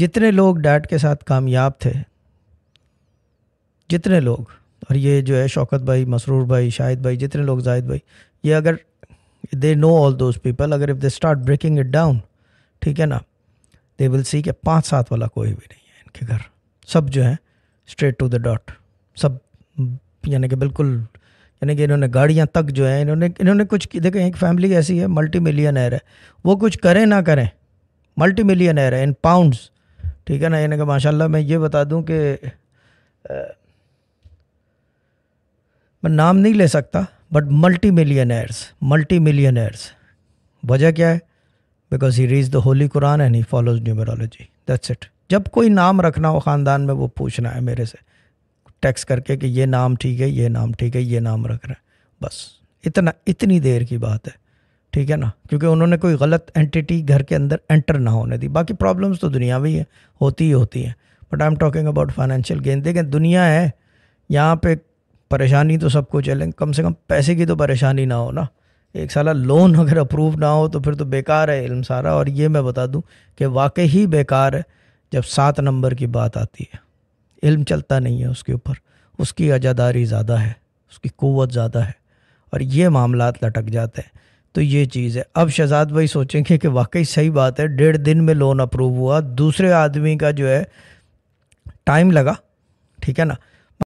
जितने लोग डैड के साथ कामयाब थे जितने लोग और ये जो है शौकत भाई मसरूर भाई शाहिद भाई जितने लोग जाहिद भाई ये अगर they know all those people अगर if they start breaking it down ठीक है ना दे विल सी के पाँच सात वाला कोई भी नहीं है इनके घर सब जो है स्ट्रेट टू द डॉट सब यानी कि बिल्कुल यानी कि इन्होंने गाड़ियाँ तक जो है इन्होंने इन्होंने कुछ देखें एक फैमिली ऐसी है मल्टी मिलियन है वो कुछ करें ना करें मल्टी मिलियन है इन पाउंड्स ठीक है ना यानी कि माशाल्लाह मैं ये बता दूं कि मैं नाम नहीं ले सकता but multi millionaires multi millionaires वजह क्या है because he reads the holy Quran and he follows numerology that's it जब कोई नाम रखना हो ख़ानदान में वो पूछना है मेरे से टैक्स करके कि ये नाम ठीक है ये नाम ठीक है ये नाम रख रहे हैं बस इतना इतनी देर की बात है ठीक है ना क्योंकि उन्होंने कोई गलत एंटिटी घर के अंदर एंटर ना होने दी बाकी प्रॉब्लम्स तो दुनिया में ही है होती ही होती हैं but I am talking about financial gain देखें दुनिया है यहाँ पे परेशानी तो सबको चलें कम से कम पैसे की तो परेशानी ना हो ना एक साला लोन अगर अप्रूव ना हो तो फिर तो बेकार है इल्म सारा और ये मैं बता दूँ कि वाकई ही बेकार है जब सात नंबर की बात आती है इल्म चलता नहीं है उसके ऊपर उसकी अजादारी ज़्यादा है उसकी क़वत ज़्यादा है और ये मामला लटक जाते हैं तो ये चीज़ है अब शहजाद भाई सोचेंगे कि वाकई सही बात है डेढ़ दिन में लोन अप्रूव हुआ दूसरे आदमी का जो है टाइम लगा ठीक है ना